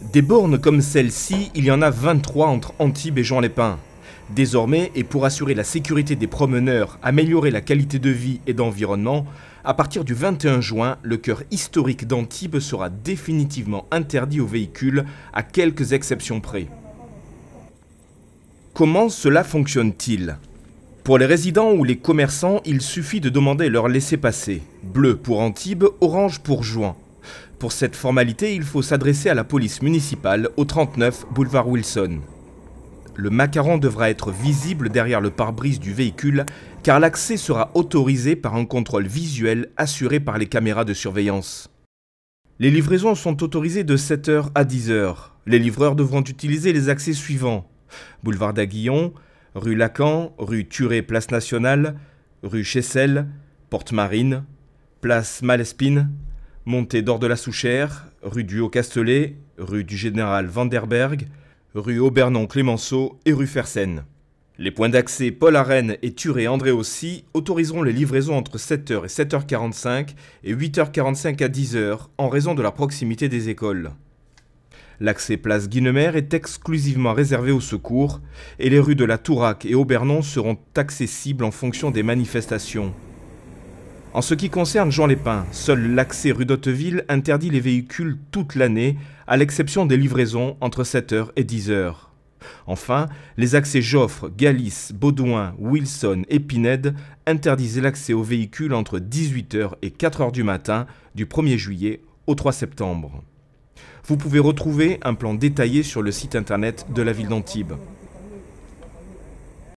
Des bornes comme celle-ci, il y en a 23 entre Antibes et jean lépin Désormais, et pour assurer la sécurité des promeneurs, améliorer la qualité de vie et d'environnement, à partir du 21 juin, le cœur historique d'Antibes sera définitivement interdit aux véhicules, à quelques exceptions près. Comment cela fonctionne-t-il Pour les résidents ou les commerçants, il suffit de demander leur laisser passer Bleu pour Antibes, orange pour Juin. Pour cette formalité, il faut s'adresser à la police municipale au 39 boulevard Wilson. Le macaron devra être visible derrière le pare-brise du véhicule car l'accès sera autorisé par un contrôle visuel assuré par les caméras de surveillance. Les livraisons sont autorisées de 7h à 10h. Les livreurs devront utiliser les accès suivants. Boulevard d'Aguillon, rue Lacan, rue Turé, place Nationale, rue Chessel, Porte Marine, place Malespine, Montée d'Or de la Souchère, rue du Haut-Castelet, rue du Général Vanderberg, rue Aubernon-Clémenceau et rue Fersen. Les points d'accès Paul Arène et Turé André aussi autoriseront les livraisons entre 7h et 7h45 et 8h45 à 10h en raison de la proximité des écoles. L'accès place Guinemer est exclusivement réservé aux secours et les rues de la Tourac et Aubernon seront accessibles en fonction des manifestations. En ce qui concerne Jean Lépin, seul l'accès rue d'Hauteville interdit les véhicules toute l'année, à l'exception des livraisons entre 7h et 10h. Enfin, les accès Joffre, Galice, Baudouin, Wilson et Pinède interdisaient l'accès aux véhicules entre 18h et 4h du matin du 1er juillet au 3 septembre. Vous pouvez retrouver un plan détaillé sur le site internet de la ville d'Antibes.